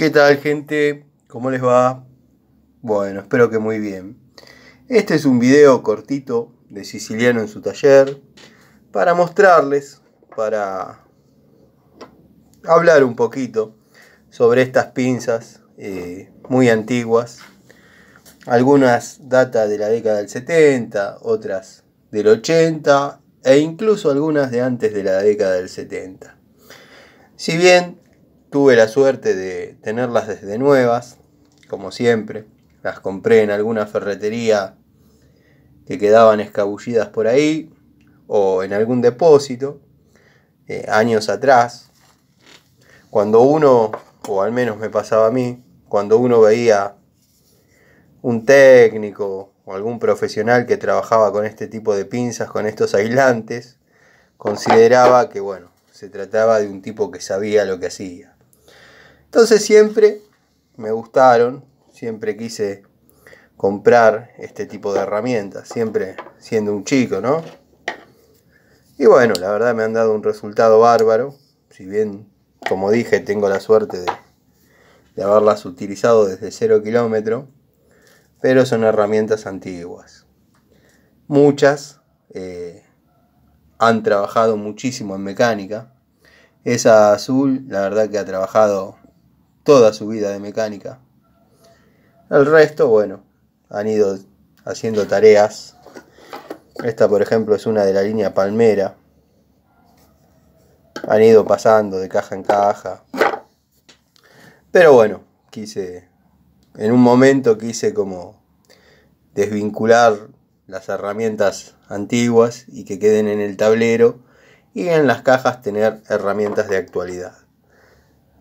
¿Qué tal gente? ¿Cómo les va? Bueno, espero que muy bien. Este es un video cortito de Siciliano en su taller para mostrarles, para hablar un poquito sobre estas pinzas eh, muy antiguas. Algunas data de la década del 70, otras del 80 e incluso algunas de antes de la década del 70. Si bien Tuve la suerte de tenerlas desde nuevas, como siempre. Las compré en alguna ferretería que quedaban escabullidas por ahí o en algún depósito eh, años atrás. Cuando uno, o al menos me pasaba a mí, cuando uno veía un técnico o algún profesional que trabajaba con este tipo de pinzas, con estos aislantes, consideraba que bueno, se trataba de un tipo que sabía lo que hacía. Entonces siempre me gustaron, siempre quise comprar este tipo de herramientas, siempre siendo un chico, ¿no? Y bueno, la verdad me han dado un resultado bárbaro, si bien, como dije, tengo la suerte de, haberlas utilizado desde cero kilómetro, pero son herramientas antiguas. Muchas eh, han trabajado muchísimo en mecánica. Esa azul, la verdad que ha trabajado toda su vida de mecánica. El resto, bueno, han ido haciendo tareas. Esta, por ejemplo, es una de la línea Palmera. Han ido pasando de caja en caja. Pero bueno, quise, en un momento quise como desvincular las herramientas antiguas y que queden en el tablero y en las cajas tener herramientas de actualidad.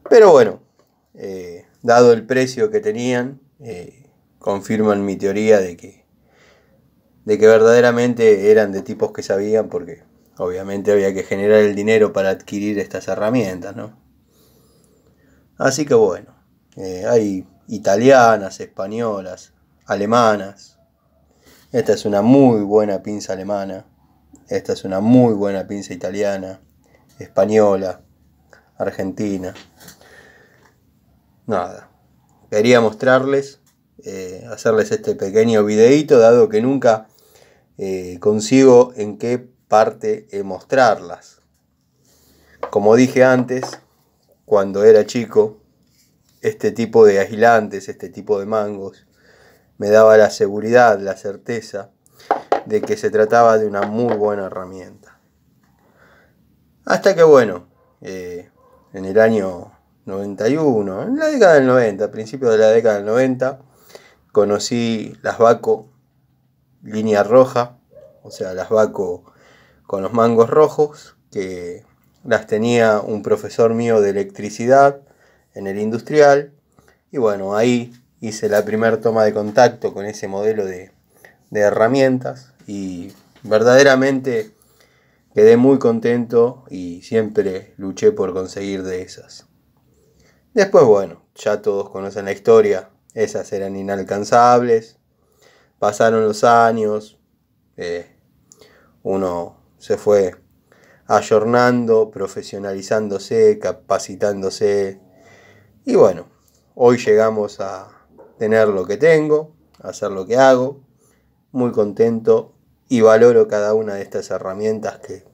Pero bueno, eh, dado el precio que tenían, eh, confirman mi teoría de que, de que verdaderamente eran de tipos que sabían porque obviamente había que generar el dinero para adquirir estas herramientas, Así que bueno, eh, hay italianas, españolas, alemanas. Esta es una muy buena pinza alemana. Esta es una muy buena pinza italiana, española, argentina nada, quería mostrarles, eh, hacerles este pequeño videito, dado que nunca eh, consigo en qué parte eh, mostrarlas. Como dije antes, cuando era chico, este tipo de agilantes, este tipo de mangos, me daba la seguridad, la certeza de que se trataba de una muy buena herramienta. Hasta que bueno, en el año 91, en la década del 90, a principios de la década del 90, conocí las Baco línea roja, o sea, las Baco con los mangos rojos, que las tenía un profesor mío de electricidad en el industrial, y bueno, ahí hice la primera toma de contacto con ese modelo de, de herramientas y verdaderamente quedé muy contento y siempre luché por conseguir de esas. Después, bueno, ya todos conocen la historia, esas eran inalcanzables, pasaron los años, eh, uno se fue ayornando, profesionalizándose, capacitándose, y bueno, hoy llegamos a tener lo que tengo, a hacer lo que hago, muy contento y valoro cada una de estas herramientas que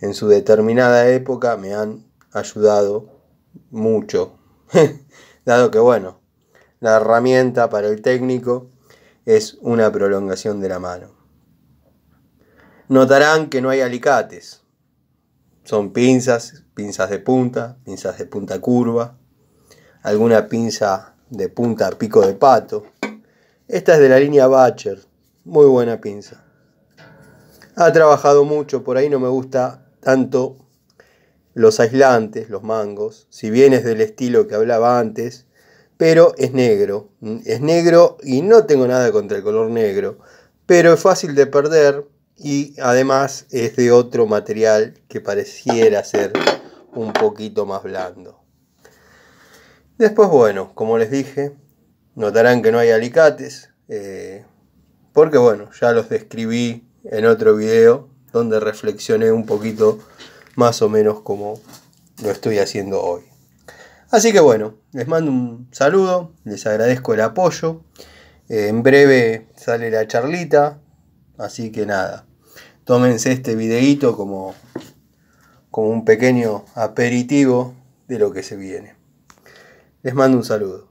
en su determinada época me han ayudado mucho dado que bueno, la herramienta para el técnico es una prolongación de la mano. Notarán que no hay alicates, son pinzas, pinzas de punta, pinzas de punta curva, alguna pinza de punta pico de pato. Esta es de la línea Bacher, muy buena pinza. Ha trabajado mucho, por ahí no me gusta tanto los aislantes, los mangos, si bien es del estilo que hablaba antes, pero es negro. Es negro y no tengo nada contra el color negro, pero es fácil de perder y además es de otro material que pareciera ser un poquito más blando. Después, bueno, como les dije, notarán que no hay alicates, eh, porque bueno, ya los describí en otro video donde reflexioné un poquito más o menos como lo estoy haciendo hoy. Así que bueno, les mando un saludo, les agradezco el apoyo. Eh, en breve sale la charlita, así que nada, tómense este videíto como, como un pequeño aperitivo de lo que se viene. Les mando un saludo.